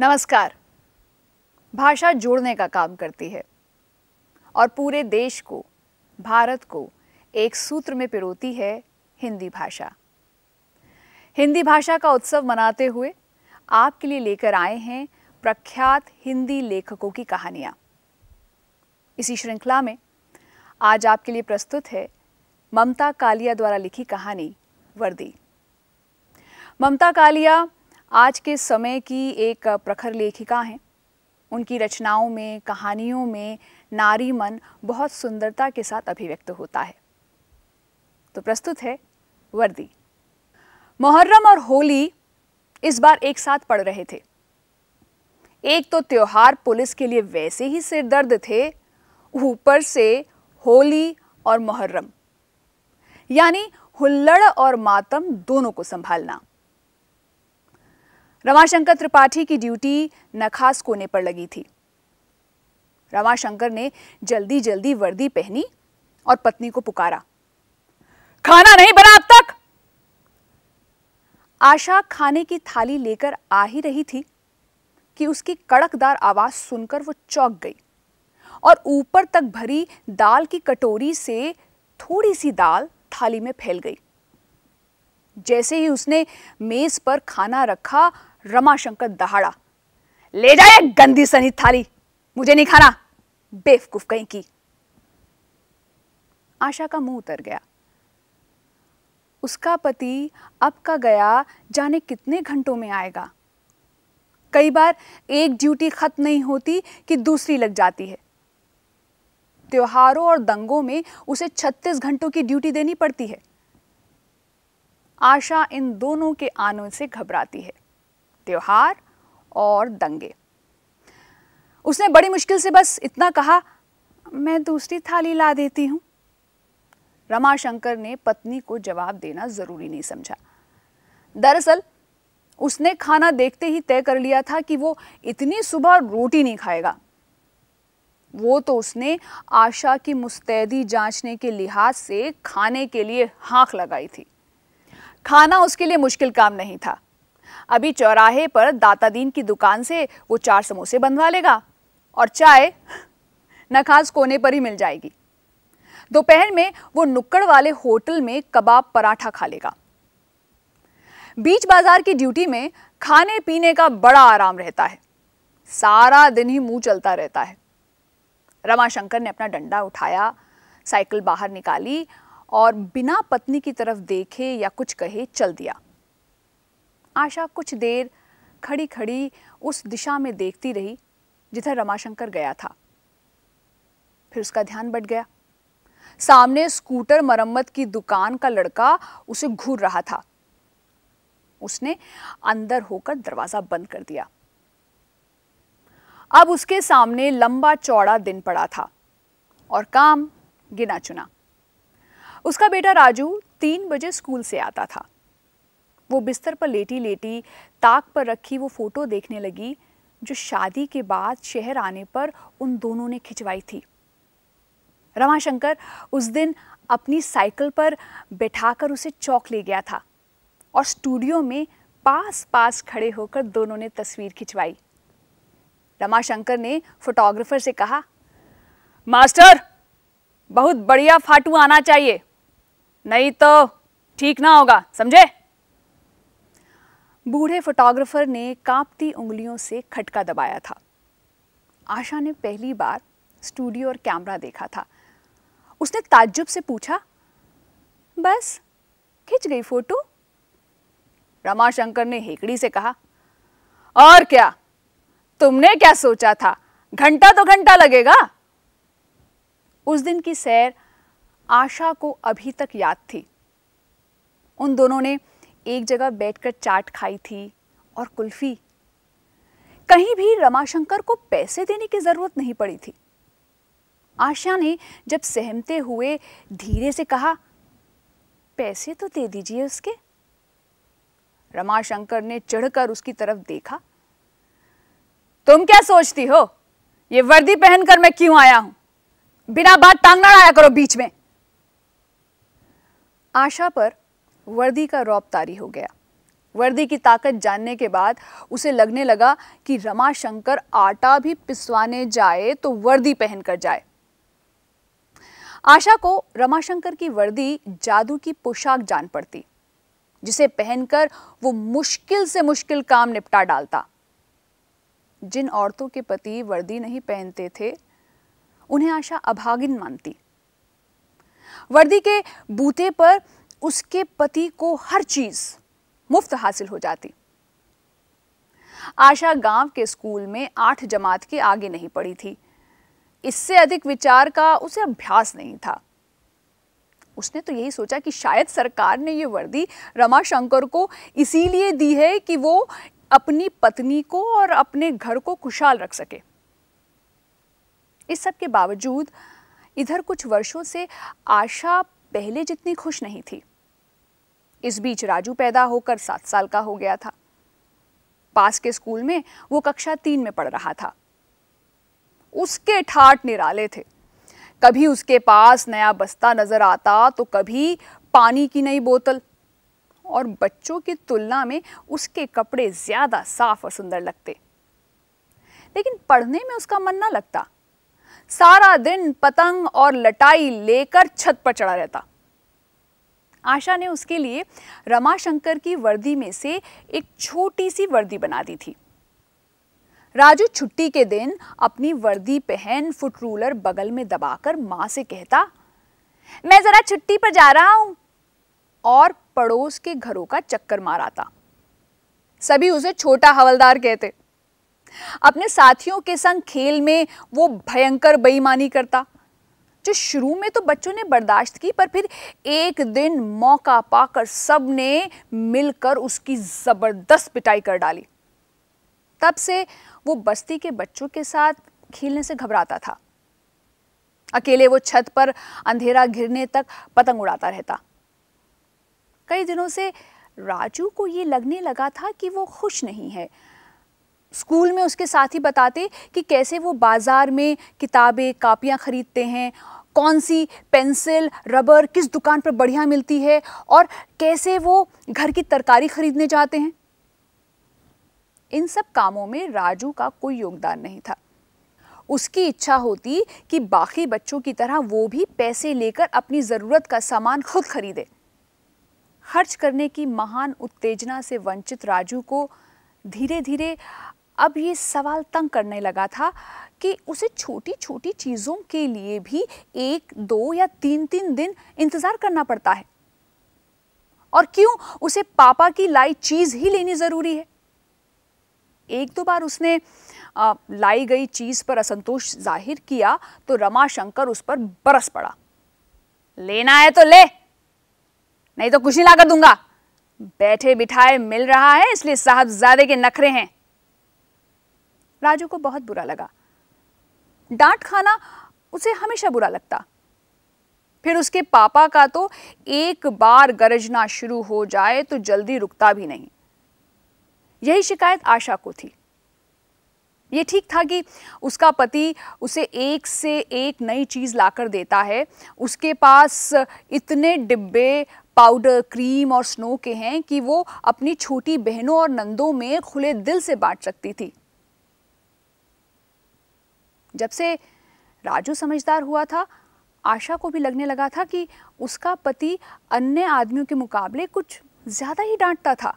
नमस्कार भाषा जोड़ने का काम करती है और पूरे देश को भारत को एक सूत्र में पिरोती है हिंदी भाषा हिंदी भाषा का उत्सव मनाते हुए आपके लिए लेकर आए हैं प्रख्यात हिंदी लेखकों की कहानियाँ इसी श्रृंखला में आज आपके लिए प्रस्तुत है ममता कालिया द्वारा लिखी कहानी वर्दी ममता कालिया आज के समय की एक प्रखर लेखिका हैं उनकी रचनाओं में कहानियों में नारी मन बहुत सुंदरता के साथ अभिव्यक्त होता है तो प्रस्तुत है वर्दी मोहर्रम और होली इस बार एक साथ पढ़ रहे थे एक तो त्योहार पुलिस के लिए वैसे ही सिरदर्द थे ऊपर से होली और मोहर्रम यानी हुल्लड़ और मातम दोनों को संभालना रमाशंकर त्रिपाठी की ड्यूटी नखास कोने पर लगी थी रमाशंकर ने जल्दी जल्दी वर्दी पहनी और पत्नी को पुकारा खाना नहीं बना अब तक आशा खाने की थाली लेकर आ ही रही थी कि उसकी कड़कदार आवाज सुनकर वो चौंक गई और ऊपर तक भरी दाल की कटोरी से थोड़ी सी दाल थाली में फैल गई जैसे ही उसने मेज पर खाना रखा रमाशंकर दहाड़ा ले जाए गंदी सनी थाली मुझे नहीं खाना बेवकूफ कहीं की आशा का मुंह उतर गया उसका पति अब का गया जाने कितने घंटों में आएगा कई बार एक ड्यूटी खत्म नहीं होती कि दूसरी लग जाती है त्योहारों और दंगों में उसे 36 घंटों की ड्यूटी देनी पड़ती है आशा इन दोनों के आनों से घबराती है त्यौहार और दंगे उसने बड़ी मुश्किल से बस इतना कहा मैं दूसरी थाली ला देती हूँ रमाशंकर ने पत्नी को जवाब देना ज़रूरी नहीं समझा दरअसल उसने खाना देखते ही तय कर लिया था कि वो इतनी सुबह रोटी नहीं खाएगा वो तो उसने आशा की मुस्तैदी जांचने के लिहाज से खाने के लिए हाँक लगाई थी खाना उसके लिए मुश्किल काम नहीं था अभी चौराहे पर दाता दीन की दुकान से वो चार समोसे बनवा लेगा और चाय न खास कोने पर ही मिल जाएगी दोपहर में वो नुक्कड़ वाले होटल में कबाब पराठा खा लेगा बीच बाजार की ड्यूटी में खाने पीने का बड़ा आराम रहता है सारा दिन ही मुंह चलता रहता है रमाशंकर ने अपना डंडा उठाया साइकिल बाहर निकाली और बिना पत्नी की तरफ देखे या कुछ कहे चल दिया आशा कुछ देर खड़ी खड़ी उस दिशा में देखती रही जिधर रमाशंकर गया था फिर उसका ध्यान बट गया सामने स्कूटर मरम्मत की दुकान का लड़का उसे घूर रहा था उसने अंदर होकर दरवाजा बंद कर दिया अब उसके सामने लंबा चौड़ा दिन पड़ा था और काम गिना चुना उसका बेटा राजू तीन बजे स्कूल से आता था वो बिस्तर पर लेटी लेटी ताक पर रखी वो फ़ोटो देखने लगी जो शादी के बाद शहर आने पर उन दोनों ने खिंचवाई थी रमाशंकर उस दिन अपनी साइकिल पर बैठाकर उसे चौक ले गया था और स्टूडियो में पास पास खड़े होकर दोनों ने तस्वीर खिंचवाई रमाशंकर ने फोटोग्राफर से कहा मास्टर बहुत बढ़िया फाटू आना चाहिए नहीं तो ठीक ना होगा समझे बूढ़े फोटोग्राफर ने कांपती उंगलियों से खटका दबाया था आशा ने पहली बार स्टूडियो और कैमरा देखा था उसने ताज्जुब से पूछा बस खिंच गई फोटो रमाशंकर ने हेकड़ी से कहा और क्या तुमने क्या सोचा था घंटा तो घंटा लगेगा उस दिन की सैर आशा को अभी तक याद थी उन दोनों ने एक जगह बैठकर चाट खाई थी और कुल्फी कहीं भी रमाशंकर को पैसे देने की ज़रूरत नहीं पड़ी थी आशा ने जब सहमते हुए धीरे से कहा पैसे तो दे दीजिए उसके रमाशंकर ने चढ़कर उसकी तरफ देखा तुम क्या सोचती हो ये वर्दी पहनकर मैं क्यों आया हूं बिना बात टांगना आया करो बीच में आशा पर वर्दी का रौब तारी हो गया वर्दी की ताकत जानने के बाद उसे लगने लगा कि रमा शंकर आटा भी पिसवाने जाए तो वर्दी पहनकर जाए आशा को रमाशंकर की वर्दी जादू की पोशाक जान पड़ती जिसे पहनकर वो मुश्किल से मुश्किल काम निपटा डालता जिन औरतों के पति वर्दी नहीं पहनते थे उन्हें आशा अभागिन मानती वर्दी के बूते पर उसके पति को हर चीज़ मुफ्त हासिल हो जाती आशा गांव के स्कूल में आठ जमात के आगे नहीं पढ़ी थी इससे अधिक विचार का उसे अभ्यास नहीं था उसने तो यही सोचा कि शायद सरकार ने यह वर्दी रमा शंकर को इसीलिए दी है कि वो अपनी पत्नी को और अपने घर को खुशहाल रख सके इस सब के बावजूद इधर कुछ वर्षों से आशा पहले जितनी खुश नहीं थी इस बीच राजू पैदा होकर सात साल का हो गया था पास के स्कूल में वो कक्षा तीन में पढ़ रहा था उसके ठाट निराले थे कभी उसके पास नया बस्ता नज़र आता तो कभी पानी की नई बोतल और बच्चों की तुलना में उसके कपड़े ज़्यादा साफ और सुंदर लगते लेकिन पढ़ने में उसका मन ना लगता सारा दिन पतंग और लटाई लेकर छत पर चढ़ा रहता आशा ने उसके लिए रमाशंकर की वर्दी में से एक छोटी सी वर्दी बना दी थी राजू छुट्टी के दिन अपनी वर्दी पहन फुट रूलर बगल में दबाकर मां से कहता मैं जरा छुट्टी पर जा रहा हूं और पड़ोस के घरों का चक्कर मारा था सभी उसे छोटा हवलदार कहते अपने साथियों के संग खेल में वो भयंकर बेईमानी करता जो शुरू में तो बच्चों ने बर्दाश्त की पर फिर एक दिन मौका पाकर सब ने मिलकर उसकी ज़बरदस्त पिटाई कर डाली तब से वो बस्ती के बच्चों के साथ खेलने से घबराता था अकेले वो छत पर अंधेरा घिरने तक पतंग उड़ाता रहता कई दिनों से राजू को ये लगने लगा था कि वो खुश नहीं है स्कूल में उसके साथ ही बताते कि कैसे वो बाज़ार में किताबें कापियाँ ख़रीदते हैं कौन सी पेंसिल रबर किस दुकान पर बढ़िया मिलती है और कैसे वो घर की तरकारी खरीदने जाते हैं इन सब कामों में राजू का कोई योगदान नहीं था उसकी इच्छा होती कि बाकी बच्चों की तरह वो भी पैसे लेकर अपनी ज़रूरत का सामान खुद खरीदे खर्च करने की महान उत्तेजना से वंचित राजू को धीरे धीरे अब ये सवाल तंग करने लगा था कि उसे छोटी छोटी चीज़ों के लिए भी एक दो या तीन तीन दिन इंतज़ार करना पड़ता है और क्यों उसे पापा की लाई चीज़ ही लेनी ज़रूरी है एक दो बार उसने आ, लाई गई चीज़ पर असंतोष जाहिर किया तो रमाशंकर उस पर बरस पड़ा लेना है तो ले नहीं तो कुछ नहीं लाकर दूंगा बैठे बिठाए मिल रहा है इसलिए साहबजादे के नखरे हैं राजू को बहुत बुरा लगा डांट खाना उसे हमेशा बुरा लगता फिर उसके पापा का तो एक बार गरजना शुरू हो जाए तो जल्दी रुकता भी नहीं यही शिकायत आशा को थी ये ठीक था कि उसका पति उसे एक से एक नई चीज़ लाकर देता है उसके पास इतने डिब्बे पाउडर क्रीम और स्नो के हैं कि वो अपनी छोटी बहनों और नंदों में खुले दिल से बांट सकती थी जब से राजू समझदार हुआ था आशा को भी लगने लगा था कि उसका पति अन्य आदमियों के मुकाबले कुछ ज़्यादा ही डांटता था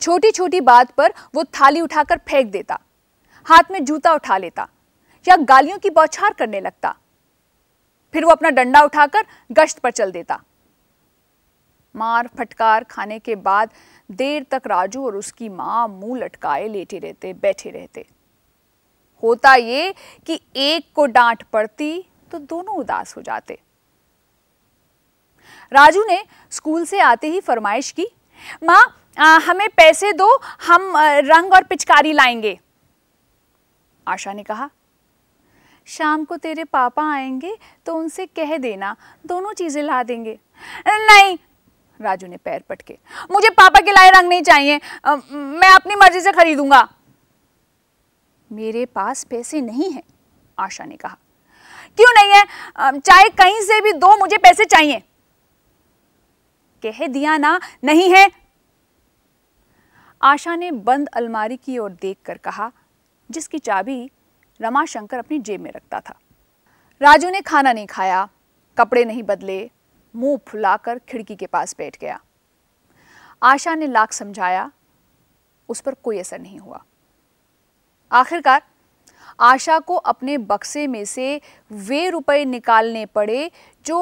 छोटी छोटी बात पर वो थाली उठाकर फेंक देता हाथ में जूता उठा लेता या गालियों की बौछार करने लगता फिर वो अपना डंडा उठाकर गश्त पर चल देता मार फटकार खाने के बाद देर तक राजू और उसकी मां मुंह लटकाए लेटे रहते बैठे रहते होता ये कि एक को डांट पड़ती तो दोनों उदास हो जाते राजू ने स्कूल से आते ही फरमाइश की माँ हमें पैसे दो हम रंग और पिचकारी लाएंगे आशा ने कहा शाम को तेरे पापा आएंगे तो उनसे कह देना दोनों चीज़ें ला देंगे नहीं राजू ने पैर पटके मुझे पापा के लाए रंग नहीं चाहिए मैं अपनी मर्जी से खरीदूंगा मेरे पास पैसे नहीं हैं आशा ने कहा क्यों नहीं है चाहे कहीं से भी दो मुझे पैसे चाहिए कह दिया ना नहीं है आशा ने बंद अलमारी की ओर देखकर कहा जिसकी चाबी रमाशंकर अपनी जेब में रखता था राजू ने खाना नहीं खाया कपड़े नहीं बदले मुंह फुलाकर खिड़की के पास बैठ गया आशा ने लाख समझाया उस पर कोई असर नहीं हुआ आखिरकार आशा को अपने बक्से में से वे रुपए निकालने पड़े जो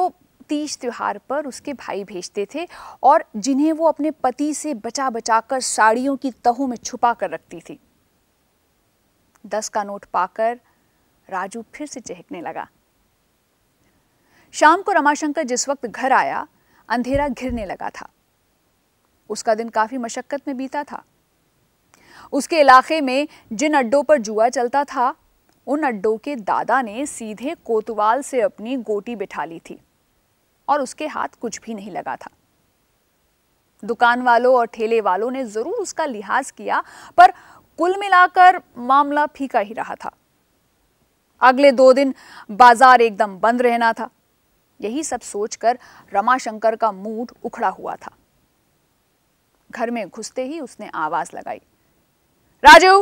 तीज त्यौहार पर उसके भाई भेजते थे और जिन्हें वो अपने पति से बचा बचा कर साड़ियों की तहों में छुपा कर रखती थी दस का नोट पाकर राजू फिर से चहकने लगा शाम को रमाशंकर जिस वक्त घर आया अंधेरा घिरने लगा था उसका दिन काफी मशक्कत में बीता था उसके इलाके में जिन अड्डों पर जुआ चलता था उन अड्डों के दादा ने सीधे कोतवाल से अपनी गोटी बिठा ली थी और उसके हाथ कुछ भी नहीं लगा था दुकान वालों और ठेले वालों ने ज़रूर उसका लिहाज किया पर कुल मिलाकर मामला फीका ही रहा था अगले दो दिन बाजार एकदम बंद रहना था यही सब सोचकर रमाशंकर का मूड उखड़ा हुआ था घर में घुसते ही उसने आवाज़ लगाई राजू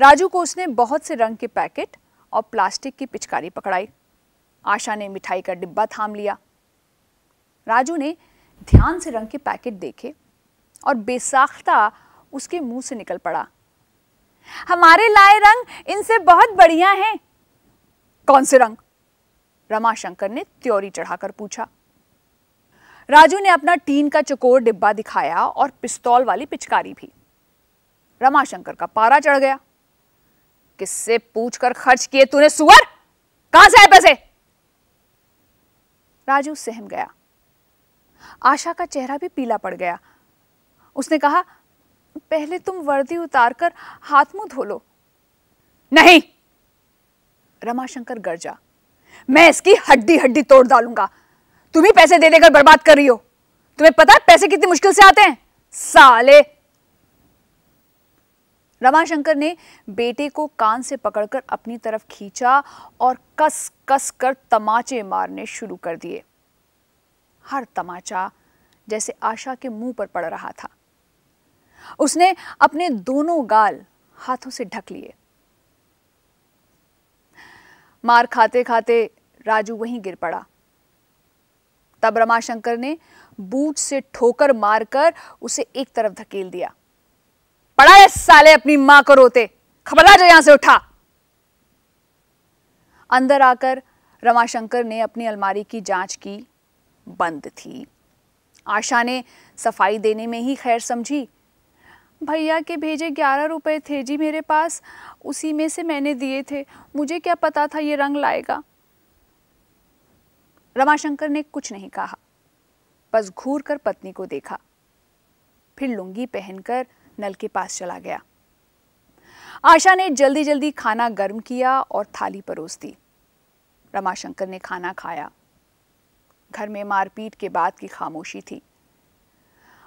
राजू को उसने बहुत से रंग के पैकेट और प्लास्टिक की पिचकारी पकड़ाई आशा ने मिठाई का डिब्बा थाम लिया राजू ने ध्यान से रंग के पैकेट देखे और बेसाख्ता उसके मुंह से निकल पड़ा हमारे लाए रंग इनसे बहुत बढ़िया हैं कौन से रंग रमाशंकर ने त्योरी चढ़ाकर पूछा राजू ने अपना टीन का चकोर डिब्बा दिखाया और पिस्तौल वाली पिचकारी भी रमाशंकर का पारा चढ़ गया किससे पूछकर खर्च किए तूने सुअर कहां से आए पैसे राजू सहम गया आशा का चेहरा भी पीला पड़ गया उसने कहा पहले तुम वर्दी उतारकर हाथ मुंह धो लो नहीं रमाशंकर गर्जा मैं इसकी हड्डी हड्डी तोड़ डालूंगा तुम ही पैसे दे देकर बर्बाद कर रही हो तुम्हें पता है पैसे कितनी मुश्किल से आते हैं साले रमाशंकर ने बेटे को कान से पकड़कर अपनी तरफ खींचा और कस कस कर तमाचे मारने शुरू कर दिए हर तमाचा जैसे आशा के मुंह पर पड़ रहा था उसने अपने दोनों गाल हाथों से ढक लिए मार खाते खाते राजू वहीं गिर पड़ा तब रमाशंकर ने बूट से ठोकर मारकर उसे एक तरफ धकेल दिया पड़ा है साले अपनी मां को रोते खबरा जो यहां से उठा अंदर आकर रमाशंकर ने अपनी अलमारी की जांच की बंद थी आशा ने सफाई देने में ही खैर समझी भैया के भेजे ग्यारह रुपए थे जी मेरे पास उसी में से मैंने दिए थे मुझे क्या पता था ये रंग लाएगा रमाशंकर ने कुछ नहीं कहा बस घूर कर पत्नी को देखा फिर लुंगी पहनकर नल के पास चला गया आशा ने जल्दी जल्दी खाना गर्म किया और थाली परोस दी रमाशंकर ने खाना खाया घर में मारपीट के बाद की खामोशी थी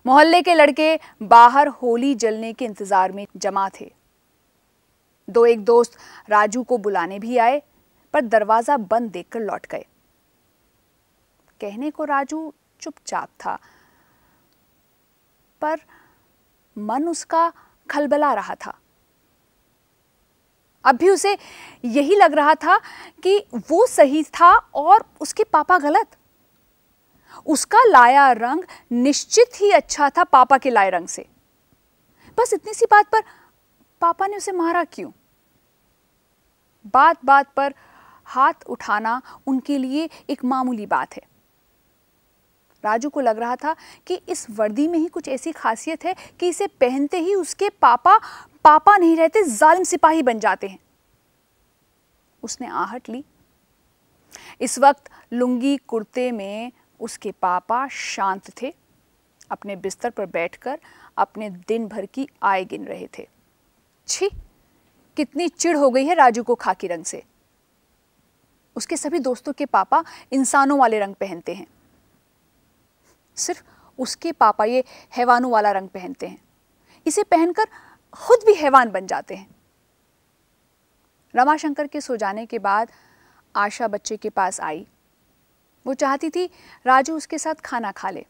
मोहल्ले के लड़के बाहर होली जलने के इंतजार में जमा थे दो एक दोस्त राजू को बुलाने भी आए पर दरवाजा बंद देखकर लौट गए कहने को राजू चुपचाप था पर मन उसका खलबला रहा था अब भी उसे यही लग रहा था कि वो सही था और उसके पापा गलत उसका लाया रंग निश्चित ही अच्छा था पापा के लाए रंग से बस इतनी सी बात पर पापा ने उसे मारा क्यों बात बात पर हाथ उठाना उनके लिए एक मामूली बात है राजू को लग रहा था कि इस वर्दी में ही कुछ ऐसी खासियत है कि इसे पहनते ही उसके पापा पापा नहीं रहते जालिम सिपाही बन जाते हैं उसने आहट ली इस वक्त लुंगी कुर्ते में उसके पापा शांत थे अपने बिस्तर पर बैठकर अपने दिन भर की आय गिन रहे थे छी कितनी चिड़ हो गई है राजू को खाकी रंग से उसके सभी दोस्तों के पापा इंसानों वाले रंग पहनते हैं सिर्फ उसके पापा ये हैवानों वाला रंग पहनते हैं इसे पहनकर खुद भी हैवान बन जाते हैं रमाशंकर के सो जाने के बाद आशा बच्चे के पास आई वो चाहती थी राजू उसके साथ खाना खा ले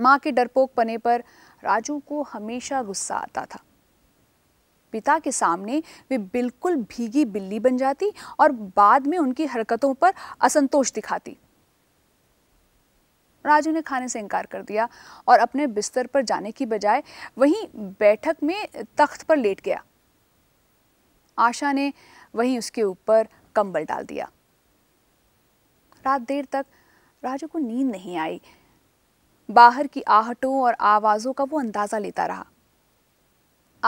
माँ के डरपोक पने पर राजू को हमेशा गुस्सा आता था पिता के सामने वे बिल्कुल भीगी बिल्ली बन जाती और बाद में उनकी हरकतों पर असंतोष दिखाती राजू ने खाने से इनकार कर दिया और अपने बिस्तर पर जाने की बजाय वहीं बैठक में तख्त पर लेट गया आशा ने वहीं उसके ऊपर कंबल डाल दिया रात देर तक राजू को नींद नहीं आई बाहर की आहटों और आवाज़ों का वो अंदाज़ा लेता रहा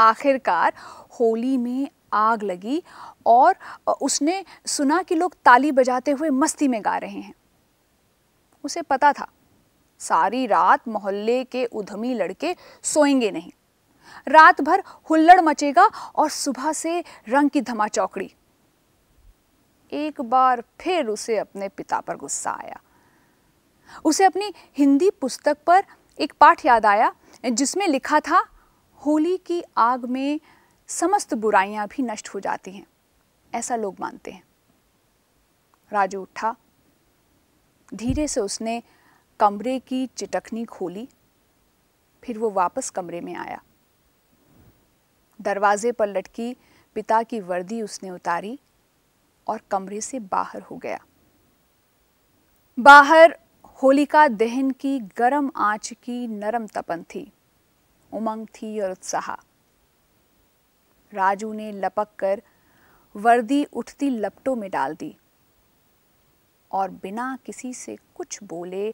आखिरकार होली में आग लगी और उसने सुना कि लोग ताली बजाते हुए मस्ती में गा रहे हैं उसे पता था सारी रात मोहल्ले के उधमी लड़के सोएंगे नहीं रात भर हुल्लड़ मचेगा और सुबह से रंग की धमा चौकड़ी एक बार फिर उसे अपने पिता पर गुस्सा आया उसे अपनी हिंदी पुस्तक पर एक पाठ याद आया जिसमें लिखा था होली की आग में समस्त बुराइयां भी नष्ट हो जाती हैं ऐसा लोग मानते हैं राजू उठा धीरे से उसने कमरे की चिटकनी खोली फिर वो वापस कमरे में आया दरवाजे पर लटकी पिता की वर्दी उसने उतारी और कमरे से बाहर हो गया बाहर होलिका दहन की गरम आंच की नरम तपन थी उमंग थी और उत्साह राजू ने लपक कर वर्दी उठती लपटों में डाल दी और बिना किसी से कुछ बोले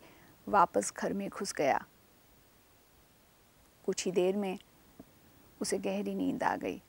वापस घर में घुस गया कुछ ही देर में उसे गहरी नींद आ गई